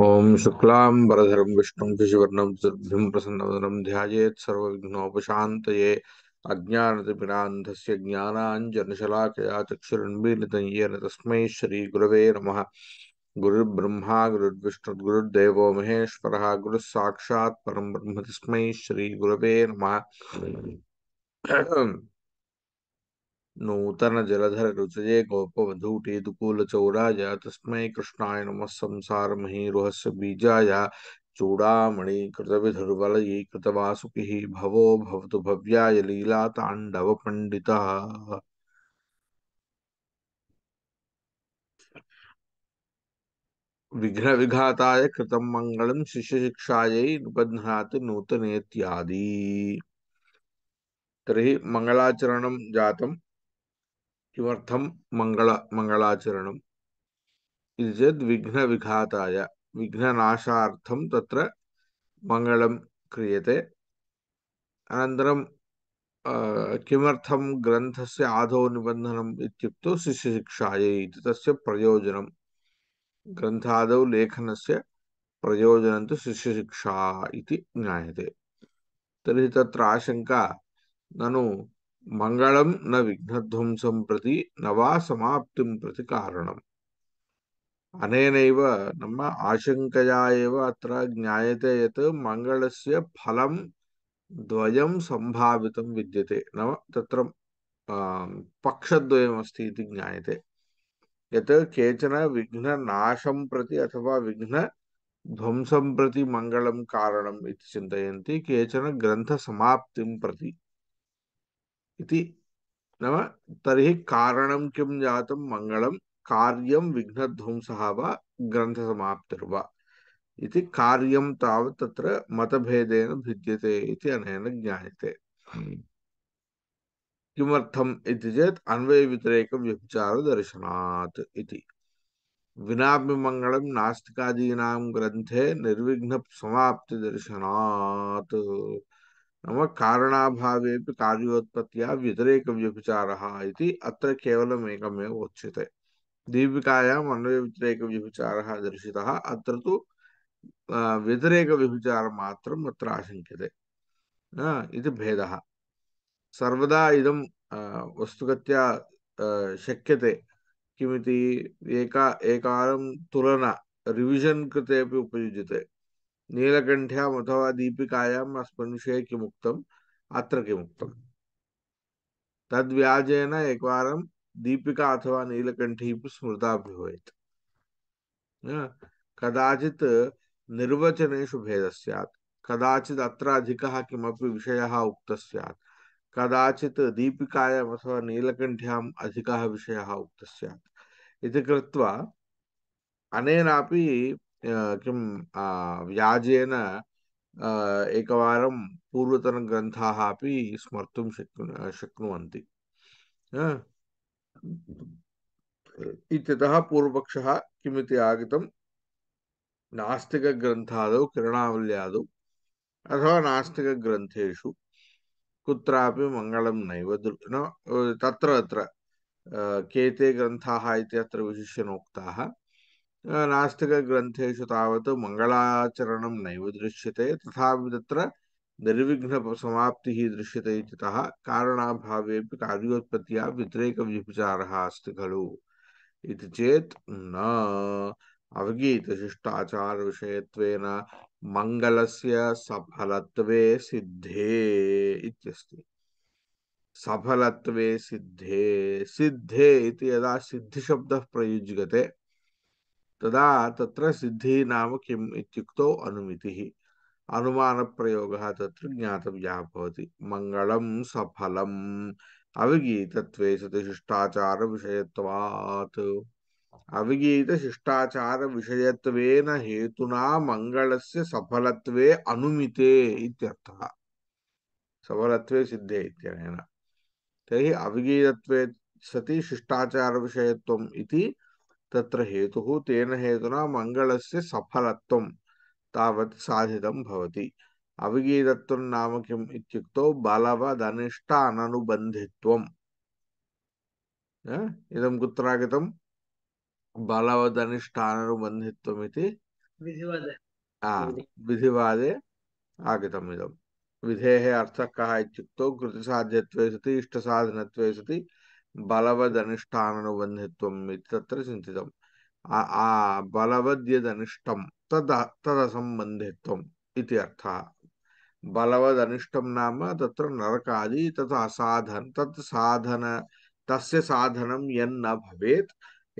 ओम शुक्लां वरधरं विष्णुं शिशिवर्णं चतुर्भुजं प्रसन्नवदनं ध्यायेत् सर्वविघ्नोपशान्त अज्ञानतिमिरान्धस्य ज्ञानाञ्जनशलाकया चक्षुरुन्मीलितं येन तस्मै श्रीगुरवे नमः गुरुर्ब्रह्मा गुरुर्विष्णुर्गुरुर्देवो महेश्वरः गुरुः साक्षात् परं ब्रह्म तस्मै श्रीगुरवे नमः नूतन जलधर नूतनजलधररुचये गोपवधूटेदुकूलचौराय तस्मै कृष्णाय नमः चूड़ामणि कृत विधुर्बल कृतवासुकी भवो भवतु भव्याय लीला तांडव विघ्न विघाताय विघ्नविघाताय कृतं शिष्य शिक्षा निबध्नाति नूतनेत्यादि तरी मंगलाचरण जातम किमर्थं मङ्गल मङ्गलाचरणम् इति चेत् विघ्नविघाताय विघ्ननाशार्थं तत्र मङ्गलं क्रियते अनन्तरं किमर्थं ग्रन्थस्य आदौ निबन्धनम् इत्युक्तौ शिष्यशिक्षायै इति तस्य प्रयोजनं ग्रन्थादौ लेखनस्य प्रयोजनं तु शिष्यशिक्षा इति ज्ञायते तर्हि तत्र ननु ಮಂಗಳ್ವಂಸಂ ಪ್ರತಿ ನೋವ ಸಾರಣ ಅನಿವಶಂಕೆಯ ಅಾಯಿತೆ ಯತ್ ಮಂಗಳ ಫಲ ಸಂ ನಾವು ತಕ್ಷ ಜ್ಞಾತೆ ಕೇಚನ ನಾಶಂ ಪ್ರತಿ ಅಥವಾ ಧ್ವಂಸಂ ಪ್ರತಿ ಕಾರಣಂ ಕಾರಣ ಚಿಂತೆಯ ಕೇಚನ ಗ್ರಂಥಸಮ್ತಿ ಪ್ರತಿ इति नाम तर्हि कारणं किं जातं मङ्गलं कार्यं विघ्नध्वंसः वा ग्रन्थसमाप्तिर्वा इति कार्यं तावत् तत्र मतभेदेन भिद्यते इति अनेन ज्ञायते हम्म। किमर्थम् इति चेत् अन्वयव्यतिरेकव्यभिचारदर्शनात् इति विनाम्यमङ्गलं नास्तिकादीनां ग्रन्थे निर्विघ्नसमाप्तिदर्शनात् नाम कारणाभावे कार्योत्पत्त्या व्यतिरेकव्यभिचारः इति अत्र केवलम् एकमेव उच्यते दीपिकायाम् अन्वयव्यतिरेकव्यभिचारः दर्शितः अत्र तु व्यतिरेकव्यभिचारमात्रम् अत्र आशङ्क्यते इति सर्वदा इदं वस्तुगत्या शक्यते किमिति एका एकवारं तुलना रिविजन् कृते अपि उपयुज्यते नीलकंठ्याम अथवा दीपिकायाम अस्पनुषय किमुक्तम अत्र किमुक्तम तद्व्याजेन एकवारं दीपिका अथवा नीलकंठी स्मृताभ्युवेत् कदाचित् निर्वचनेषु भेदः स्यात् कदाचित् अत्र अधिकः किमपि विषयः उक्तः स्यात् कदाचित् दीपिकायाम् अथवा नीलकण्ठ्याम् अधिकः विषयः उक्तः स्यात् इति कृत्वा अनेनापि किं व्याजेन एकवारं पूर्वतनग्रन्थाः अपि स्मर्तुं शक्नु शक्नुवन्ति इत्यतः पूर्वपक्षः किमिति आगतं नास्तिकग्रन्थादौ किरणावल्यादौ अथवा नास्तिकग्रन्थेषु कुत्रापि मङ्गलं नैव न तत्र अत्र के ते ग्रन्थाः इति अत्र विशिष्य नोक्ताः नास्तिकग्रन्थेषु तावत् मङ्गलाचरणं नैव दृश्यते तथापि तत्र निर्विघ्नसमाप्तिः दृश्यते इत्यतः कारणाभावेऽपि कार्योत्पत्त्या व्यतिरेकव्यभिचारः अस्ति खलु इति चेत् न अवगीतशिष्टाचारविषयत्वेन मङ्गलस्य सफलत्वे सिद्धे इत्यस्ति सफलत्वे सिद्धे सिद्धे यदा सिद्धिशब्द प्रयुज्यते तदा तत्र सिद्धि नाम किम् इत्युक्तौ अनुमितिः अनुमानप्रयोगः तत्र ज्ञातव्यः भवति मङ्गलं सफलम् अविगीतत्वे सतिशिष्टाचारविषयत्वात् अविगीतशिष्टाचारविषयत्वेन हेतुना मङ्गलस्य सफलत्वे अनुमिते इत्यर्थः सफलत्वे सिद्धे इत्यनेन तर्हि अविगीतत्वे सति शिष्टाचारविषयत्वम् इति तत्र हेतुः तेन हेतुना मङ्गलस्य सफलत्वं तावत् साधितं भवति अविगीतत्वं नाम किम् इत्युक्तौ बलवदनिष्टाननुबन्धित्वम् इदं कुत्रागतं बलवदनिष्ठाननुबन्धित्वम् इति विधिवादे आगतम् इदं विधेः अर्थकः कः इत्युक्तौ कृतिसाध्यत्वे सति इष्टसाधनत्वे सति బలవదనుష్ఠాననుబంధిత్వం ఇది తత్ర చింతితం ఆ బలవద్యదనిష్టం తద తదసంబంధిత్వం ఇది అర్థ బలవదనిష్టం నామ తత్ర నరకాది తథా తత్ సాధన తస్య సాధనం ఎన్న భవేత్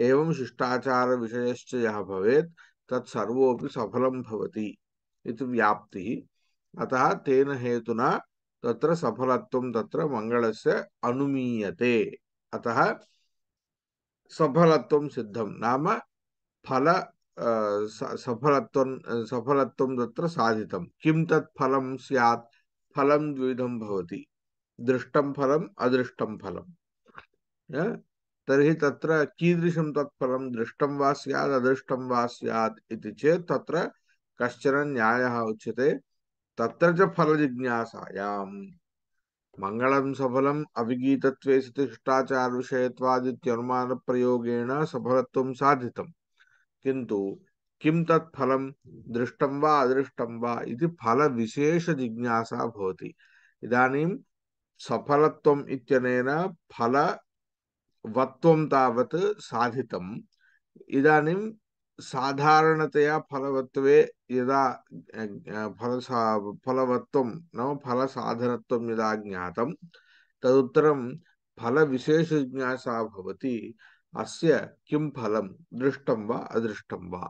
ఏం శిష్టాచార విషయశ్చ యः భవేత్ తత్సర్వోపి సఫలం భవతి ఇది వ్యాప్తి అత తేన హేతున తత్ర సఫలత్వం తత్ర మంగళస్య అనుమీయతే अतः सफलत्व सिद्धं नाम फल सफल सफल साधित साधितं किं तत् फल स्यात् फलं द्विविधं भवति दृष्टं फलम् अदृष्टं फलं तर्हि तत्र कीदृशं तत्फलं दृष्टं वा स्यात् अदृष्टं वा स्यात् इति चेत् तत्र कश्चन न्यायः మంగళం సఫలం అవిగీతత్వే శిష్టాచార విషయత్వాదిత్యనుమాన ప్రయోగేణ సఫలత్వం సాధితం కింటు కిం తత్ ఫలం దృష్టం వా అదృష్టం వా ఇది ఫల విశేష జిజ్ఞాస భవతి ఇదానీం సఫలత్వం ఇత్యనేన ఫల వత్వం తావత్ సాధితం ఇదానీం साधारणतया फलवत्वे यदा फलसा फलवत्वं नाम फलसाधनत्वं यदा ज्ञातं तदुत्तरं फलविशेषजिज्ञासा भवति अस्य किं फलं दृष्टं वा अदृष्टं वा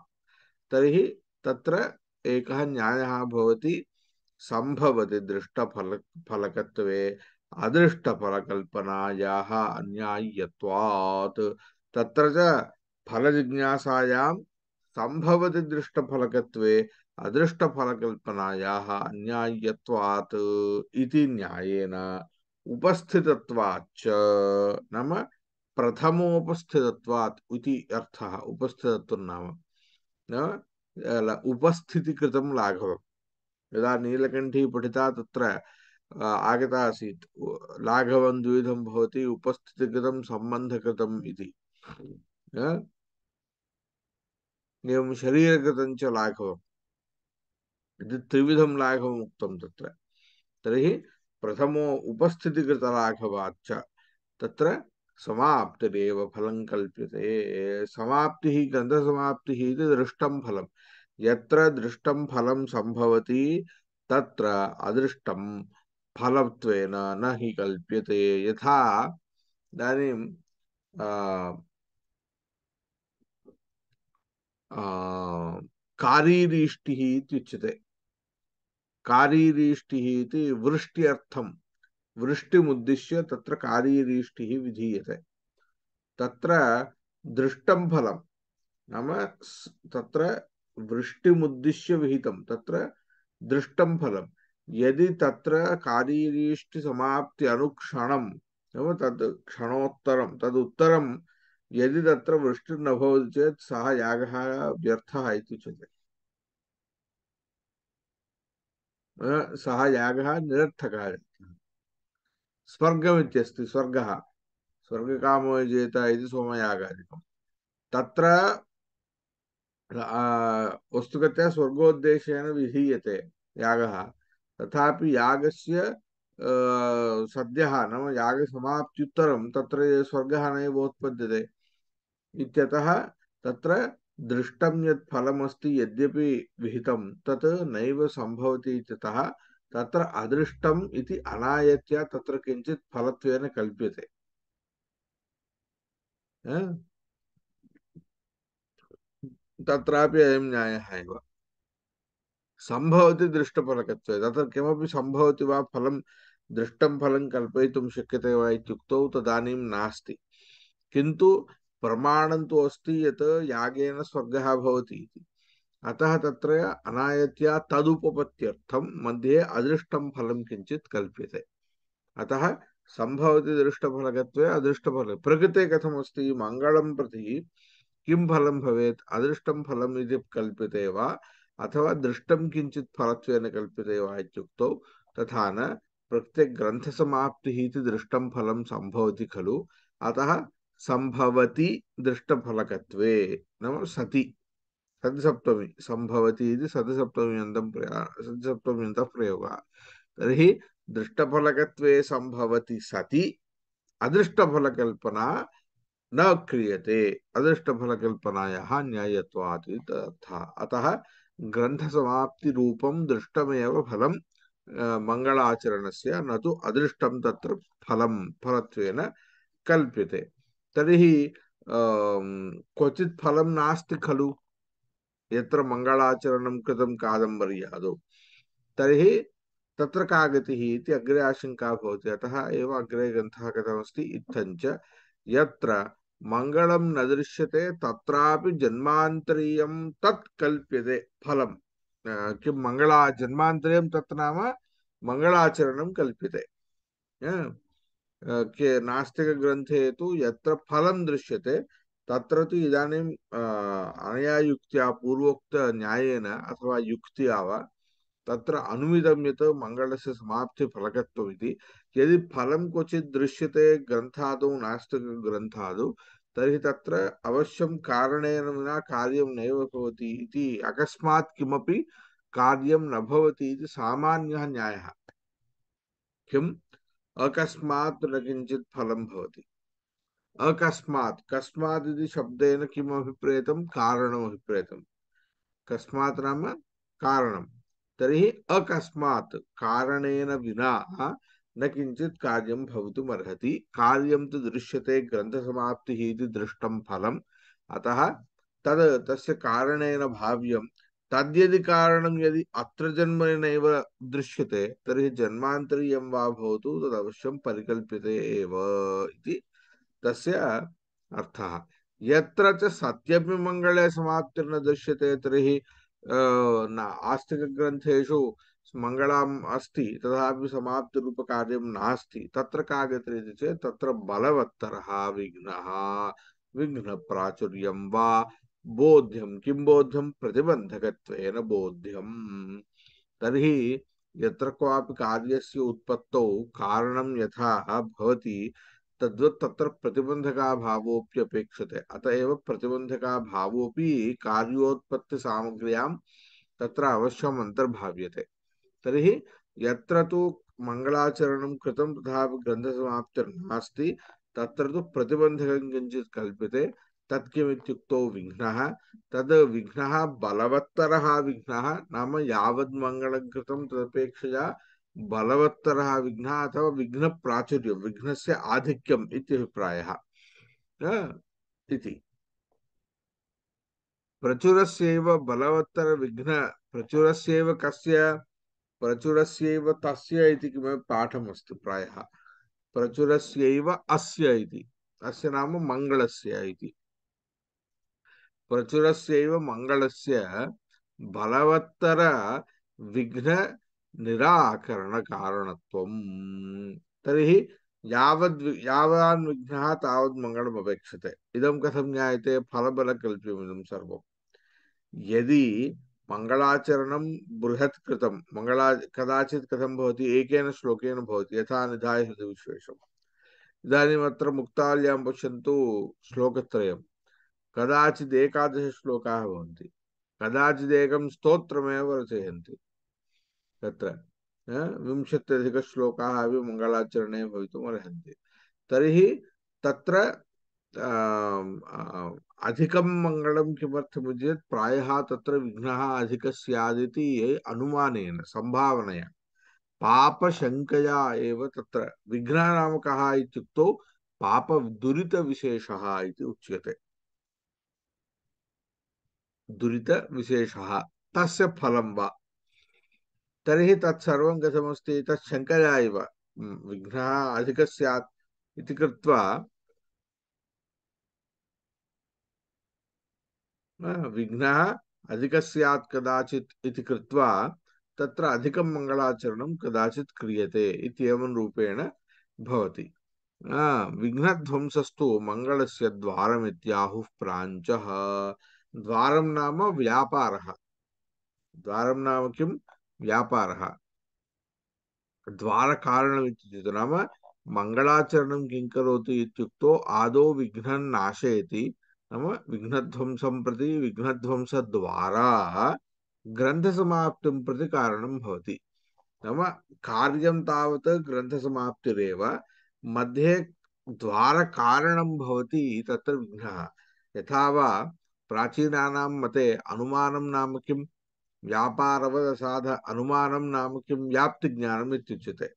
तर्हि तत्र एकः न्यायः भवति सम्भवति दृष्टफल फलकत्वे अदृष्टफलकल्पनायाः अन्याय्यत्वात् तत्र च फलजिज्ञासायां ಸಂಭವದ ದೃಷ್ಟಫಲಕತ್ವೇ ಅದೃಷ್ಟಫಲಕಲ್ಪನಾಯಾ ಅನ್ಯಾಯತ್ವಾತ್ ಇತಿ ನ್ಯಾಯೇನ ಉಪಸ್ಥಿತತ್ವಾಚ ನಮ್ಮ ಪ್ರಥಮೋಪಸ್ಥಿತತ್ವಾತ್ ಇತಿ ಅರ್ಥ ಉಪಸ್ಥಿತತ್ವ ನಾಮ उपस्थिति कृतं लाघवं यदा नीलकण्ठी पठिता तत्र आगता आसीत् लाघवं द्विविधं भवति उपस्थितिकृतं सम्बन्धकृतम् इति एवं शरीरगतं लाघव लाघवम् इति त्रिविधं लाघवमुक्तं प्रथमो उपस्थितिकृतलाघवाच्च तत्र समाप्तिरेव फलं कल्प्यते समाप्तिः गन्धसमाप्तिः इति दृष्टं फलं यत्र दृष्टं फलं सम्भवति तत्र अदृष्टं न हि कल्प्यते यथा कारीरीष्टिः इत्युच्यते कारीरीष्टिः इति वृष्ट्यर्थं त्र तत्र कारीरीष्टिः विधीयते तत्र फल फलं नाम तत्र वृष्टिमुद्दिश्य विहितं तत्र दृष्टं फलं यदि तत्र कारीरीष्टिसमाप्ति अनुक्षणं नाम तद् क्षणोत्तरं तदुत्तरं यदि तत्र वृष्टि न भवति चेत् सः यागः व्यर्थः इति उच्यते सः यागः निरर्थकः स्वर्गमित्यस्ति स्वर्गः स्वर्गकामो चेत इति सोमयागादिकं तत्र वस्तुगत्या स्वर्गोद्देशेन विधीयते यागः तथापि यागस्य सद्यः नाम यागसमाप्त्युत्तरं तत्र स्वर्गः नैव उत्पद्यते इत्यतः तत्र दृष्टं यत् फलमस्ति यद्यपि विहितं तत् नैव सम्भवति इत्यतः तत्र अदृष्टम् इति अनायत्य तत्र किञ्चित् फलत्वेन कल्प्यते तत्रापि अयं न्यायः एव सम्भवति दृष्टफलकत्वे तत्र किमपि सम्भवति वा फलं दृष्टं फलं कल्पयितुं शक्यते वा इत्युक्तौ तदानीं नास्ति किन्तु प्रमाणं तो अस्त यत् यागेन स्वर्गः अतः त्र अनायत्या तदुपपत्त्यर्थं मध्ये अदृष्टं फलं किञ्चित् कल्प्यते अतः सम्भवति दृष्टफलकत्वे अदृष्टफल प्रकृते कथमस्ति मंगल प्रति किं फलं भवेत् अदृष्टं फलम् इति अथवा दृष्ट किञ्चित् फल कल्प्यते वा इत्युक्तौ तथा न प्रत्यग्रन्थसमाप्तिः इति दृष्टं फलं सम्भवति खलु अतः सम्भवति दृष्टफलकत्वे नाम सति सतिसप्तमी सम्भवति इति सतिसप्तम्यन्तं प्रया सतिसप्तम्यन्तः प्रयोगः तर्हि दृष्टफलकत्वे सम्भवति सति अदृष्टफलकल्पना न क्रियते अदृष्टफलकल्पनायाः न्यायत्वात् अर्थः अतः ग्रन्थसमाप्तिरूपं दृष्टमेव फलं मङ्गलाचरणस्य न तु अदृष्टं तत्र फलं फलत्वेन कल्प्यते तर्हि अं, क्वचित् फलं नास्ति खलु यत्र मङ्गलाचरणं कृतं कादम्बरी का गतिः अग्रे आशंका अतः एव अग्रे ग्रन्थः कथमस्ति इत्थञ्च न दृश्यते तत्रापि जन्मान्तरीयं तत् कल्प्यते फलं किं मङ्गला जन्मान्तरीयं तत् नाम के नास्तिकग्रन्थे तु यत्र फलं दृश्यते तत्र तु इदानीम् अनया युक्त्या पूर्वोक्तन्यायेन अथवा युक्त्या वा तत्र अनुमितं यत् मङ्गलस्य समाप्तिफलकत्वम् इति यदि फलं क्वचित् दृश्यते ग्रन्थादौ नास्तिकग्रन्थादौ तर्हि तत्र अवश्यं कारणेन विना कार्यं नैव भवति इति अकस्मात् किमपि कार्यं न भवति इति सामान्यः न्यायः किम् अकस्मात् न किञ्चित् फलं भवति अकस्मात् कस्मात् इति शब्देन किम् अभिप्रेतं कारणम् अभिप्रेतं कस्मात् नाम कारणं तर्हि अकस्मात् कारणेन विना न किञ्चित् कार्यं भवितुमर्हति कार्यं तु दृश्यते ग्रन्थसमाप्तिः इति दृष्टं फलम् अतः तद् तस्य कारणेन भाव्यं तद्यदि कारणं यदि अत्र जन्म दृश्यते तर्हि जन्मान्तरीयं वा भवतु तदवश्यं परिकल्प्यते एव इति तस्य अर्थः यत्र च सत्यपि मङ्गले समाप्तिर्न दृश्यते तर्हि न आस्तिकग्रन्थेषु मङ्गलाम् अस्ति तथापि समाप्तिरूपकार्यं नास्ति तत्र का इति चेत् तत्र बलवत्तरः विघ्नः विघ्नप्राचुर्यं वा बोध्यम किम बोध्यम प्रतिबंधक बोध्यम तर्हि यत्र क्वापि कार्यस्य उत्पत्तौ कारणं यथा भवति तद्वत् तत्र प्रतिबन्धकाभावोऽपि अपेक्षते अत एव प्रतिबन्धकाभावोऽपि कार्योत्पत्तिसामग्र्यां तत्र अवश्यम् अन्तर्भाव्यते तर्हि यत्र तु मङ्गलाचरणं कृतं तथापि ग्रन्थसमाप्तिर्नास्ति तत्र तु प्रतिबन्धकं किञ्चित् तत्किमित्युक्तो विघ्न तद विघ्नः बलवत्तरः विघ्नः नाम यावद् तदपेक्षा कृतं तदपेक्षया अथवा विघ्न प्राचुर्य विघ्न इत्यभिप्रायः इति प्रचुरस्यैव बलवत्तरविघ्न प्रचुरस्यैव कस्य प्रचुरस्यैव तस्य इति पाठमस्त पाठमस्ति प्रायः प्रचुरस्यैव अस्य अस्य नाम मङ्गलस्य इति ప్రచురస్యవ మంగళస్ బలవత్తర విఘ్న నిరాకరణ కారణత్వం తర్హి యావద్ యావాన్ విఘ్న తావద్ మంగళం అపేక్షతే ఇదం కథం జ్ఞాయతే ఫలబల కల్పిమిదం సర్వం ఎది మంగళాచరణం బృహత్ కృతం మంగళా కదాచిత్ కథం భవతి ఏకైన శ్లోకేన భవతి యథా నిధాయ హృది విశ్వేషం ఇదానీమత్ర ముక్తాల్యాం పశ్యంతు శ్లోకత్రయం कदाचित् एकादशश्लोकाः भवन्ति कदाचिदेकं स्तोत्रमेव रचयन्ति तत्र विंशत्यधिकश्लोकाः अपि मङ्गलाचरणे भवितुम् अर्हन्ति तर्हि तत्र अधिकं मङ्गलं किमर्थमिति चेत् प्रायः तत्र विघ्नः अधिकः स्यादिति अनुमानेन सम्भावनया पापशङ्कया एव तत्र विघ्नः नाम कः इत्युक्तौ पापदुरितविशेषः इति उच्यते दुरीत विशेष तस् फल तरी तत्सव कथमस्ति विघ्न शङ्कया इव विघ्नः अधिक स्यात् इति कृत्वा विघ्नः अधिकः स्यात् कदाचित् इति कृत्वा तत्र अधिकं विघ्नध्वंसस्तु ద్వారం నామ వ్యాపార ద్వారం నామ కిం వ్యాపార ద్వారకారణం ఇది నామ మంగళాచరణం కిం కరోతి ఇత్యుక్తో ఆదో విఘ్నం నాశయతి నమ విఘ్నధ్వంసం ప్రతి విఘ్నధ్వంస ద్వారా గ్రంథ సమాప్తిం ప్రతి కారణం భవతి నమ కార్యం తావత్ గ్రంథ సమాప్తిరేవ మధ్యే ద్వార కారణం భవతి తత్ర విఘ్న యథావా ప్రాచీనానాం మతే అనుమానం నామకిం కిం వ్యాపారవసాధ అనుమానం నామకిం వ్యాప్తి జ్ఞానం ఇత్యుచ్యతే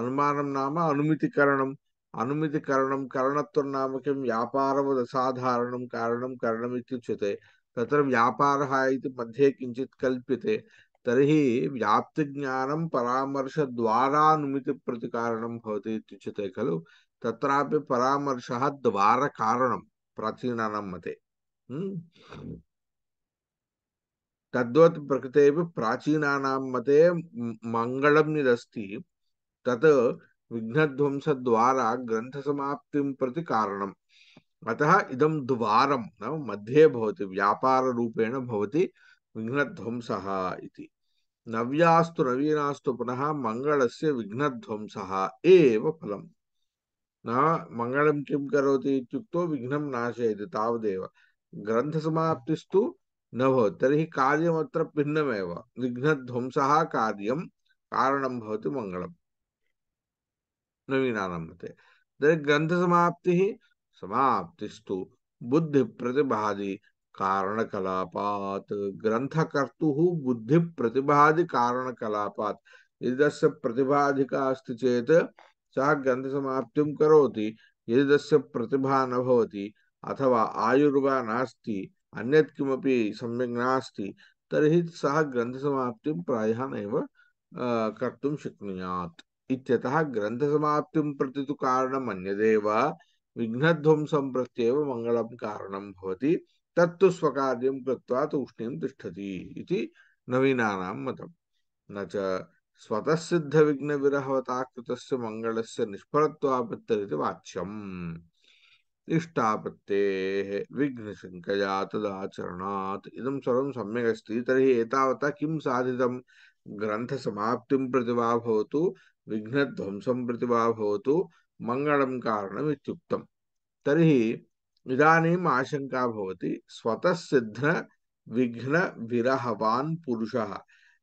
అనుమానం నామ అనుమితికరణం అనుమితికరణం కరణత్వం నామ కిం వ్యాపారవదసాధారణం కారణం కరణం ఇత్యుచ్యతే తత్ర వ్యాపార ఇది కించిత్ వ్యాపారः इति मध्ये किञ्चित् कल्प्यते तर्हि व्याप्तिज्ञानं భవతి भवति ఖలు తత్రాపి పరామర్శ परामर्शः కారణం प्राचीनानां मते हम्म? तद्वत् प्रकृतेपि प्राचीना मते मङ्गलं यदस्ति तत् विघ्नध्वंसद्वारा ग्रन्थसमाप्तिं प्रति कारणम् अतः इदम द्वारं मध्ये भवति व्यापाररूपेण भवति विघ्नध्वंसः इति नव्यास्तु नवीनास्तु पुनः मङ्गलस्य विघ्नध्वंसः एव फलम् न मंगल किं करोति इत्युक्तौ विघ्नं नाशयति तावदेव ग्रन्थसमाप्तिस्तु न भवति तर्हि कार्यमत्र भिन्नमेव विघ्नध्वंसः कार्यं कारणं भवति मङ्गलम् नवीनानां मते तर्हि ग्रन्थसमाप्तिः समाप्तिस्तु बुद्धिप्रतिभादि कारणकलापात् ग्रन्थकर्तुः बुद्धिप्रतिभादि कारणकलापात् यदि प्रतिभा प्रतिभाधिका अस्ति सा गंधसमाप्तिं करोति यदि तस्य प्रतिभा न भवति अथवा आयुर्वा नास्ति अन्यत् किमपि सम्यक् नास्ति तर्हि सः ग्रन्थसमाप्तिं प्रायः नैव कर्तुं शक्नुयात् इत्यतः ग्रन्थसमाप्तिं प्रति तु कारणं मन्यदेव विघ्नध्वंसं प्रत्येव मङ्गलं कारणं भवति तत्तु स्वकार्यं कृत्वा तूष्णीं तिष्ठति इति नवीनानां मतं न च स्वतः सिद्ध विघ्न विरहवताकृत मंगल से निष्फलत्वापत्ति वाच्यम इष्टापत्ते विघ्न शंकया तदाचरणात् इदं सर्वं सम्यक् अस्ति तर्हि एतावता किं साधितं ग्रन्थसमाप्तिं प्रति वा भवतु प्रति वा भवतु मङ्गलं कारणम् इत्युक्तं तर्हि इदानीम् स्वतः सिद्ध विघ्न विरहवान् पुरुषः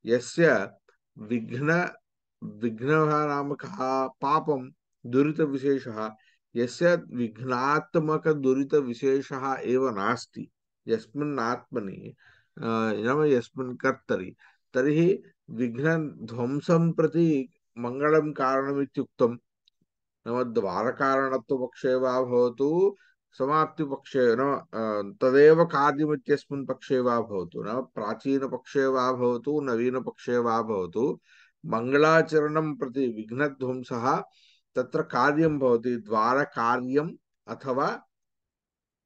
यस्य विघ्न विघ्नः नाम कः पापं विशेष यस्य विघ्नात्मकदुरितविशेषः एव नास्ति यस्मिन्नात्मनि तरी विघ्न ध्वंस प्रति मंगल कारणमित्युक्तं नाम द्वारकारणत्वपक्षे वा समाप्ति पक्षे न तदेव कार्यमित्यस्मिन् पक्षे वा भवतु न प्राचीनपक्षे वा भवतु नवीनपक्षे वा भवतु मङ्गलाचरणं प्रति विघ्नध्वंसः तत्र कार्यं भवति अथवा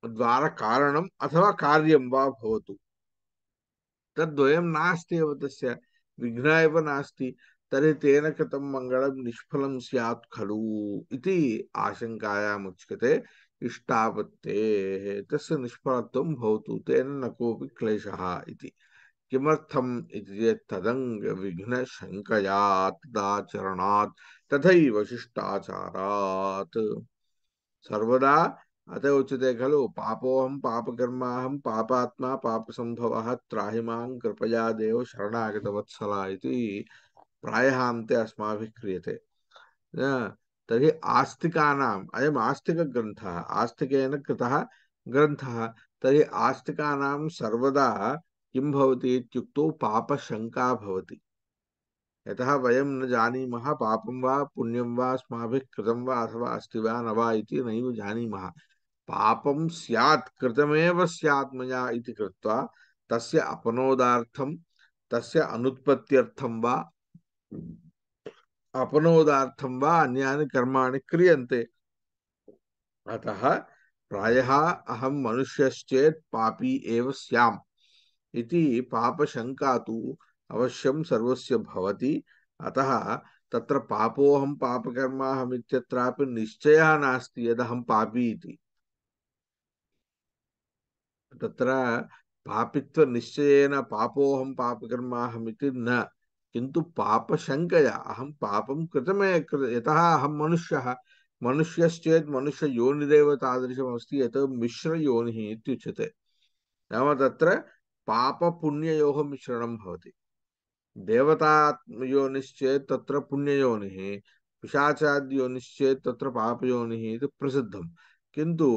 द्वारकारणम् अथवा कार्यम वा भवतु तद्वयं नास्ति विघ्न एव नास्ति तर्हि तेन कृतं मंगल निष्फल स्यात् खलु इति आशङ्कायाम् इष्टावत्तेः तस्य निष्फलत्वं भवतु तेन न कोऽपि क्लेशः इति किमर्थम् इति चेत् तदङ्गविघ्नशङ्कयात् तदाचरणात् तथैव शिष्टाचारात् सर्वदा अत उच्यते खलु पापोऽहं पापकर्माहं पापात्मा पापसम्भवः त्राहि कृपया देव शरणागतवत्सला इति प्रायः अन्ते अस्माभिः क्रियते तरी तर्हि आस्तिकानाम् आस्तिक ग्रंथ आस्तिकेन कृतः ग्रन्थः तर्हि आस्तिकानां सर्वदा किं भवति इत्युक्तौ पापशङ्का भवति यतः वयं न जानीमः पापं वा पुण्यं वा अस्माभिः कृतं वा अथवा अस्ति वा न वा इति नैव जानीमः पापं स्यात् कृतमेव स्यात् मया इति कृत्वा तस्य अपनोदार्थं तस्य अनुत्पत्त्यर्थं वा अपनोदार्थम वा अन्यानि कर्माणि क्रियन्ते अतः प्रायः अहम् मनुष्यश्चेत् पापी एव स्याम् इति पापशङ्का तु अवश्यं सर्वस्य भवति अतः तत्र पापोऽहं पापकर्माहम् इत्यत्रापि निश्चयः नास्ति यदहं पापी इति तत्र पापित्वनिश्चयेन पापोऽहं पापकर्माहम् इति न किन्तु पापशङ्कया अहम पापं कृतम यहां मनुष्य अहं मनुष्यः मनुष्यश्चेत् मनुष्ययोनिरेव तादृशमस्ति यत् मिश्रयोनिः इत्युच्यते नाम तत्र पापपुण्ययोः मिश्रणं भवति देवतात्मयोनिश्चेत् तत्र पुण्ययोनिः पिशाचाद्योनिश्चेत् तत्र पापयोनिः इति प्रसिद्धं किन्तु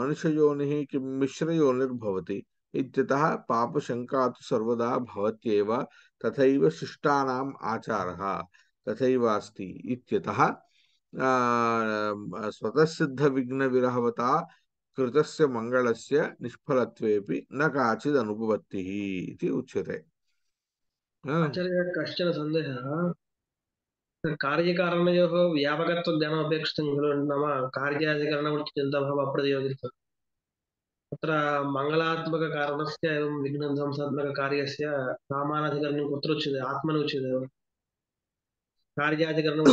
मनुष्ययोनिः किं मिश्रयोनिर्भवति इत्यतः पापशङ्का तु सर्वदा भवत्येव तथैव शिष्टानाम् आचारः तथैव अस्ति इत्यतः स्वतःसिद्धविघ्नविरहवता मंगल मङ्गलस्य निष्फलत्वेऽपि न काचिद् अनुपपत्तिः इति उच्यते कश्चन सन्देहः कार्यकारणयोः व्यापकत्वज्ञानमपेक्षितं खलु नाम कार्यादिकरणवृत्तिचिन्ताभावप्रतियोगित्वम् तत्र मङ्गलात्मककारणस्य एवं विघ्नध्वंसात्मककार्यस्य सामानाधिकरणं कुत्र उच्यते आत्मन उच्यते कार्याधिकरणं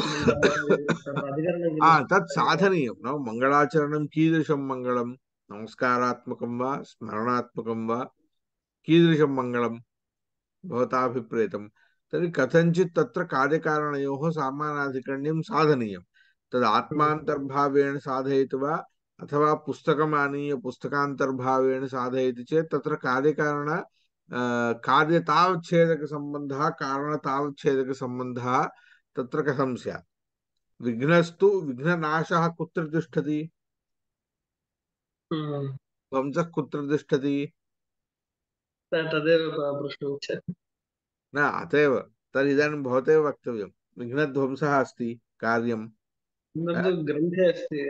तत् साधनीयं न मङ्गलाचरणं कीदृशं मङ्गलं नमस्कारात्मकं वा स्मरणात्मकं वा कीदृशं मङ्गलं भवताभिप्रेतं तर्हि कथञ्चित् तत्र कार्यकारणयोः सामानाधिकरण्यं साधनीयं तद् आत्मान्तर्भावेण साधयित्वा अथवा पुस्तकम् आनीय पुस्तकान्तर्भावेण साधयति चेत् तत्र कार्यकारण कार्यतावच्छेदकसम्बन्धः कारणतावच्छेदकसम्बन्धः तत्र कथं स्यात् विघ्नस्तु विघ्ननाशः कुत्र तिष्ठति ध्वंसः कुत्र तिष्ठति तदेव न अत एव तदिदानीं भवतेव वक्तव्यं विघ्नध्वंसः अस्ति कार्यं ग्रन्थे अस्ति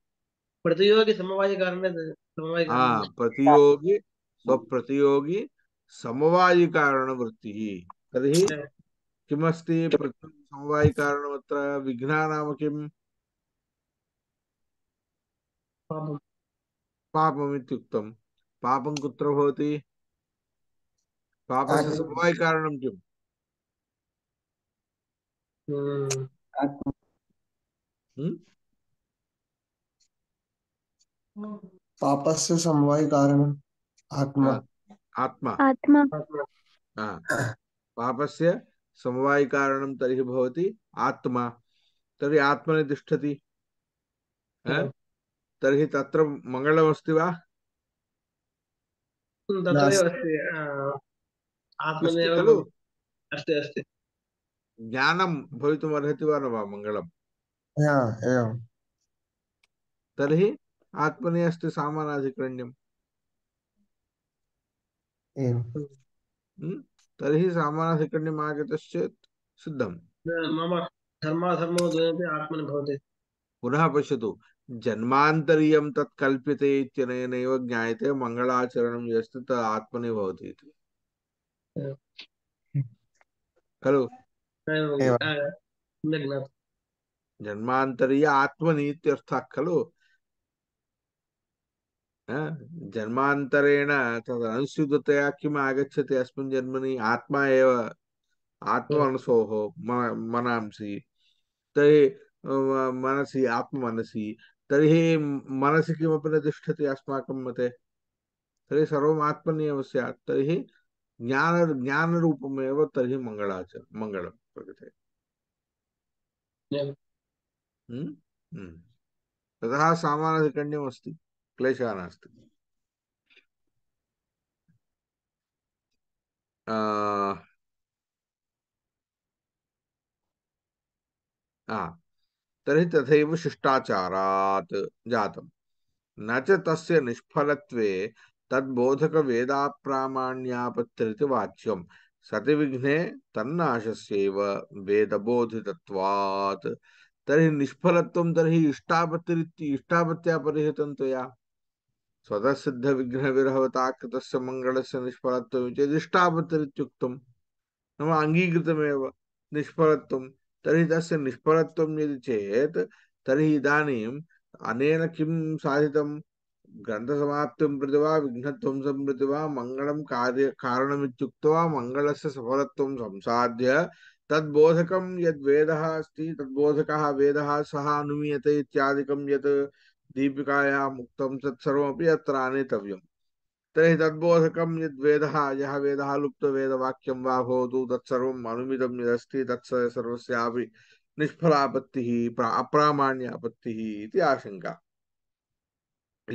प्रतियोगी समवाय कारण समवाय हाँ प्रतियोगी प्रतियोगी समवाय कारण वृत्ति तर्हि हाँ। किमस्ति प्रतियोगी समवाय कारणमत्र विघ्नः नाम किम पापम् इत्युक्तं पापं कुत्र भवति पापस्य समवाय कारणं किम् हाँ। हम्म? पापस से समवाय कारण आत्मा हाँ, आत्मा आत्मा हाँ, से समवाय कारण तरी भवती आत्मा तर्हि आत्मनि तिष्ठति हाँ? तरी तत्र मङ्गलमस्ति वा अस्ति अस्ति ज्ञानं वा न वा मङ्गलं तर्हि आत्मने अस्ति सामानाधिकरण्यम् हम्म, तर्हि सामानाधिकरण्यम् आगतश्चेत् सिद्धम् मम धर्माधर्मो द्वयमपि आत्मनि भवति पुनः पश्यतु जन्मान्तरीयं तत् कल्प्यते इत्यनेनैव ज्ञायते मङ्गलाचरणं यस्ति तत् आत्मनि भवति इति खलु जन्मान्तरीय आत्मनि इत्यर्थः खलु जन्मांतरेण तदनुसृतया अनुस्यूततया आगछति अस्म अस्मिन् आत्मा आत्मनसो मनासी तरी मनसी आत्मनसी तरी तर्हि कि किमपि अस्माक मते तरी सर्वम् आत्मनि एव स्यात् तर्हि ज्ञान ज्ञानरूपमेव तर्हि मङ्गलाच मङ्गलं प्रकृते ततः सामानधिकण्यमस्ति क्लेशः नास्ति तर्हि तथैव शिष्टाचारात् जातम् न तस्य निष्फलत्वे तद्बोधकवेदाप्रामाण्यापत्रिति वाच्यम् सति विघ्ने तन्नाशस्यैव वेदबोधितत्वात् तर्हि निष्फलत्वं तर्हि इष्टापत्ति इष्टापत्या परिहतं त्वया स्वतः सिद्ध विघ्न विरहवताकृत मंगल से निष्फलत्व दृष्टावतरितुक्त नाम अंगीकृतमेव निष्फलत्वं तर्हि तस्य निष्फलत्वं यदि चेत् तर्हि इदानीम् अनेन किं साधितं ग्रन्थसमाप्तिं प्रति वा विघ्नध्वंसं प्रति वा मङ्गलं कार्य कारणमित्युक्त्वा मङ्गलस्य सफलत्वं संसाध्य तद्बोधकं यद्वेदः अस्त तद्बोधकः वेद सः अनुमीयते इत्यादिकं यत् दीपिकाया मुक्त तत्सर्वमपि अत्र आनेतव्यम् तर्हि तद्बोधकं यद्वेदः यः वेदः लुप्तवेदवाक्यं वा भवतु तत्सर्वम् अनुमितं यदस्ति तत्स सर्वस्यापि निष्फलापत्तिः चेत इति आशङ्का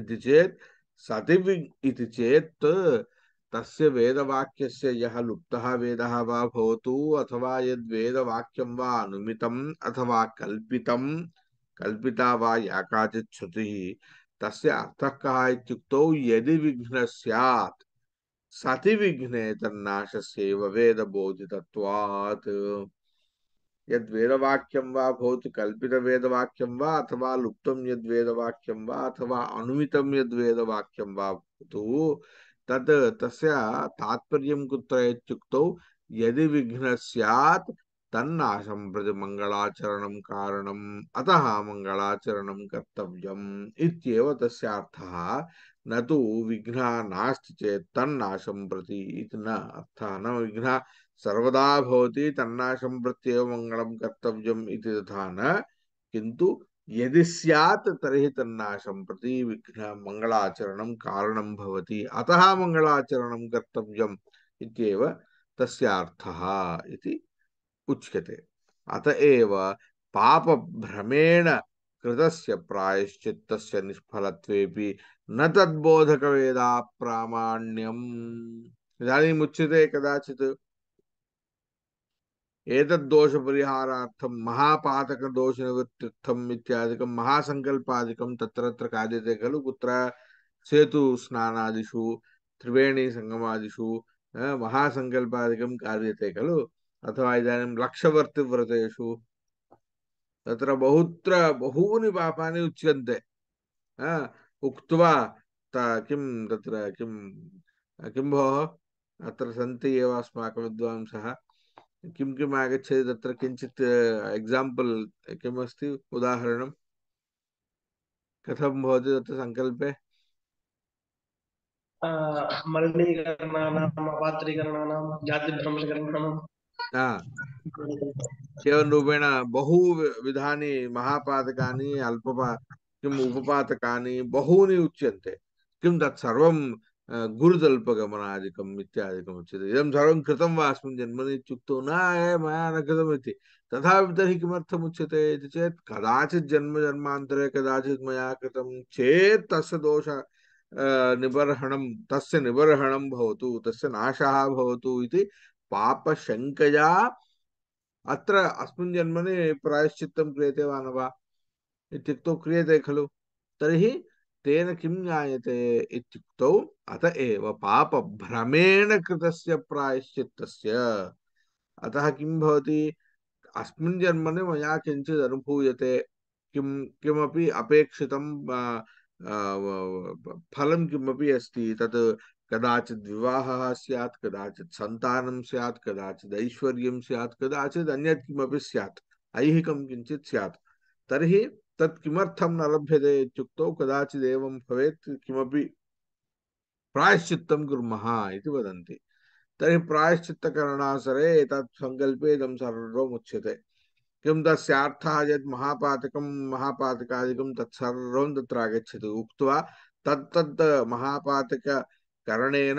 इति चेत् सतिवि इति तस्य वेदवाक्यस्य यः लुप्तः वेदः वा भवतु अथवा यद्वेदवाक्यं वा अनुमितम् अथवा कल्पितम् कल्पिता वा या काचित् श्रुतिः तस्य अर्थः कः यदि विघ्न स्यात् सति विघ्ने तन्नाशस्यैव वेदबोधितत्वात् यद्वेदवाक्यं वा भवति कल्पितवेदवाक्यं अथवा लुप्त यद्वेदवाक्यं अथवा अनुमितं यद्वेदवाक्यं वा भवतु तत् कुत्र यदि विघ्न स्यात् तन्नासंप्रति मंगलाचरण कारणम् अतः मङ्गलाचरणं कर्तव्यम् इत्येव तस्यार्थः न तु विघ्नः नास्ति चेत् तन्नाशं न अर्थः न विघ्नः सर्वदा भवति तन्नाशं प्रत्येव मङ्गलं कर्तव्यम् तथा न किन्तु यदि स्यात् तर्हि तन्नाशं प्रति विघ्न मङ्गलाचरणं कारणं भवति अतः मंगलाचरण कर्तव्यम् इत्येव ఉచ్యతే అత ఏవ పాపభ్రమేణ కృతస్య ప్రాయశ్చిత్తస్య నిష్ఫలత్వేపి నద్బోధక తద్బోధకవేదా ప్రామాణ్యం ఇదానీం ముచ్యతే కదాచిత్ ఏతద్దోషపరిహారార్థం నివృత్తిర్థం ఇత్యాదికం మహాసంకల్పాదికం తత్రత్ర ఖాద్యతే ఖలు కుత్ర సేతు స్నానాదిషు సేతుస్నానాదిషు సంగమాదిషు మహాసంకల్పాదికం కార్యతే ఖలు अथवा इदानीं लक्षवर्तिव्रतेषु तत्र बहुत्र बहूनि पापानि उच्यन्ते उक्त्वा किं तत्र किं किं भोः अत्र सन्ति एव अस्माकं विद्वांसः किं किम् आगच्छति तत्र किञ्चित् एक्साम्पल् उदाहरणं कथं भवति तत्र सङ्कल्पे जातिभ्रंशकरणानां కేవలం రూపేణ బహు విధాని మహాపాతకాని అల్పపా కిం ఉపపాతకాని బహూని ఉచ్యంతే उच्यते इदं सर्वं कृतं वा अस्मिन् न मया न कृतम् तथा तरी तर्हि उच्यते चेत चेत् जन्म जन्मजन्मान्तरे कदाचित् मया कृतं चेत् तस्य दोष निबर्हण तस् निबर्हण तस्य नाशः भवतु इति पापशंकया अत्र अस्मिन् जन्मनि प्रायश्चित्तं क्रियते वा न वा इत्युक्तौ क्रियते खलु तर्हि तेन किं ज्ञायते इत्युक्तौ अत एव पापभ्रमेण कृतस्य प्रायश्चित्तस्य अतः किं भवति अस्मिन् जन्मनि मया किञ्चित् अनुभूयते किं किमपि अपेक्षितं फलं किमपि अस्ति तत् कदाचित विवाह सैत् कदाचित् सन्तानं सैत् कदाचित् ऐश्वर्य सैत् कदाचित् अन्यत् किमपि स्यात् ऐहिकं किञ्चित् स्यात् तर्हि तत् किमर्थं न लभ्यते इत्युक्तौ कदाचिदेवं भवेत् किमपि प्रायश्चित्तं कुर्मः इति वदन्ति तर्हि प्रायश्चित्तकरणासरे एतत् सङ्कल्पे इदं सर्वम् उच्यते किं तस्यार्थः यत् महापातकं महापातकादिकं तत्सर्वं तत्र आगच्छति उक्त्वा महापातक करणेन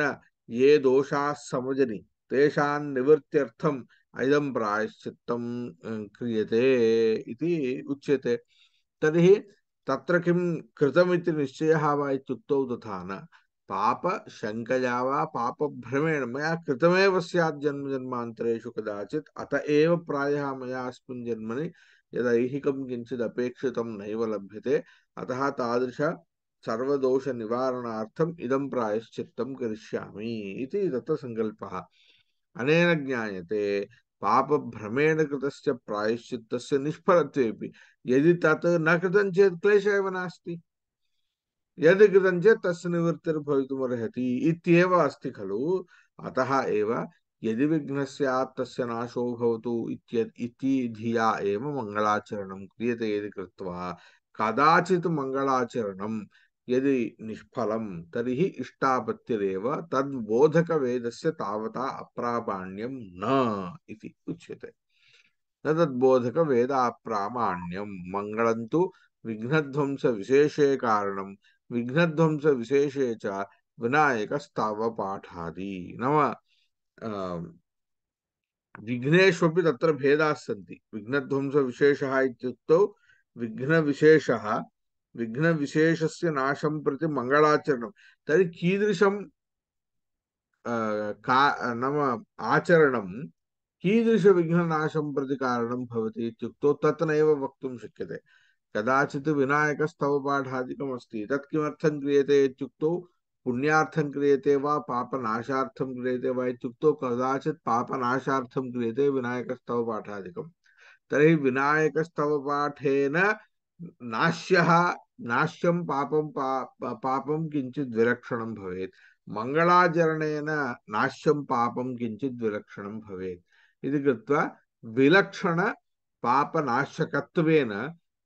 ये दोषा समजनि तेषां निवृत्त्यर्थम् इदं प्रायश्चित्तं क्रियते इति उच्यते तर्हि तत्र किं कृतमिति निश्चयः वा इत्युक्तौ तथा न पापशङ्कया वा पापभ्रमेण मया कृतमेव स्यात् जन्मजन्मान्तरेषु कदाचित् अत एव प्रायः मया अस्मिन् जन्मनि यदैहिकं किञ्चिदपेक्षितं नैव लभ्यते अतः तादृश సర్వదోష నివారణార్థం ఇదం ప్రాయశ్చిత్తం కరిష్యామి ఇది దత్త సంకల్ప అనేన జ్ఞాయతే పాపభ్రమేణ కృతస్య ప్రాయశ్చిత్త నిష్ఫలత్వేపి ఎది తత్ నృతం చేత్ క్లేశ నాస్తి ఎది కృతం చేత్ తస్య నివృత్తిర్భవితుమర్హతి ఇత్యేవ అస్తి ఖలు అత ఎది విఘ్న స్యాత్ తస్య నాశో ధియా ఏ మంగళాచరణం క్రియతే ఇది కృత్వా కదాచిత్ మంగళాచరణం यदि निष्फलं तर्हि इष्टापत्तिरेव तद्बोधकवेदस्य तावता अप्रामाण्यं न इति उच्यते न तद्बोधकवेदाप्रामाण्यं मङ्गलं तु विघ्नध्वंसविशेषे कारणं विघ्नध्वंसविशेषे च विनायकस्तावपाठादि नाम विघ्नेष्वपि त्र भेदाः विघ्नध्वंस विघ्नध्वंसविशेषः विघ्न विशेष विघ्न से नाशं प्रति मंगलाचरण तर्हि कीदृशं का नाम आचरणं कीदृशविघ्ननाशं प्रति कारणं भवति इत्युक्तौ तत् नैव वक्तुं शक्यते कदाचित् विनायकस्तवपाठादिकम् अस्ति तत् किमर्थं क्रियते इत्युक्तौ पुण्यार्थं क्रियते वा पापनाशार्थं क्रियते वा इत्युक्तौ कदाचित् पापनाशार्थं क्रियते विनायकस्तवपाठादिकं तर्हि विनायकस्तवपाठेन नाश्यः नाश्यं पापं पा पापं किञ्चित् विलक्षणं भवेत् मङ्गलाचरणेन नाश्यं पापं किञ्चित् विलक्षणं भवेत् इति कृत्वा विलक्षणपापनाशकत्वेन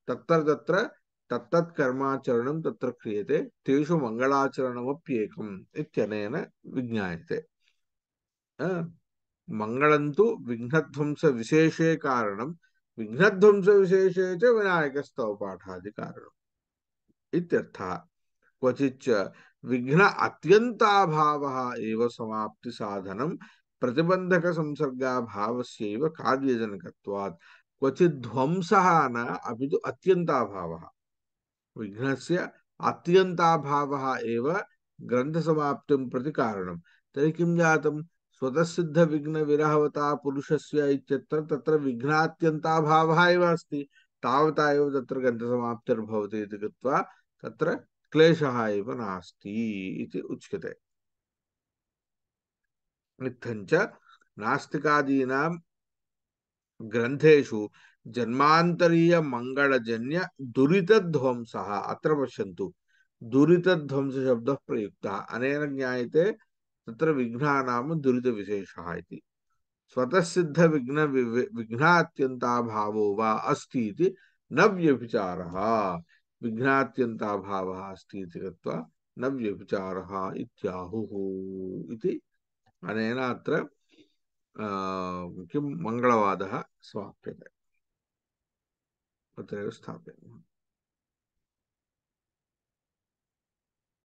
तत्र तत्र तत्तत् कर्माचरणं तत्र क्रियते तेषु मङ्गलाचरणमप्येकम् इत्यनेन विज्ञायते मङ्गलं तु विघ्नध्वंसविशेषे कारणं विघ्नध्वंस विशेषे च स्तव पाठादि कारण क्वचिच विघ्न अत्यन्ताभावः एव समाप्तिसाधनं प्रतिबन्धकसंसर्गाभावस्यैव कार्यजनकत्वात् क्वचिध्वंसः न अपि तु विघ्न से अत्यंता एव ग्रन्थसमाप्तिं प्रति कारण तरी किं स्वतसिद्ध विघ्न विरहवता पुरुष से त्र विघ्नात्यन्ताभावः भाव अस्ति तावता एव तत्र गन्तसमाप्तिर्भवति इति कृत्वा तत्र क्लेशः एव नास्ति इति उच्यते इत्थञ्च नास्तिकादीनां ग्रन्थेषु जन्मान्तरीयमङ्गलजन्य दुरितध्वंसः अत्र पश्यन्तु दुरितध्वंसशब्दः अनेन ज्ञायते तत्र विघ्ना नाम दुरितविशेषः इति स्वतःसिद्धविघ्न विघ्नात्यन्ताभावो वा अस्ति इति न व्यभिचारः विघ्नात्यन्ताभावः अस्ति इति कृत्वा न व्यभिचारः इत्याहुः इति अनेन अत्र किं मङ्गलवादः समाप्यते अत्रैव स्थापयामः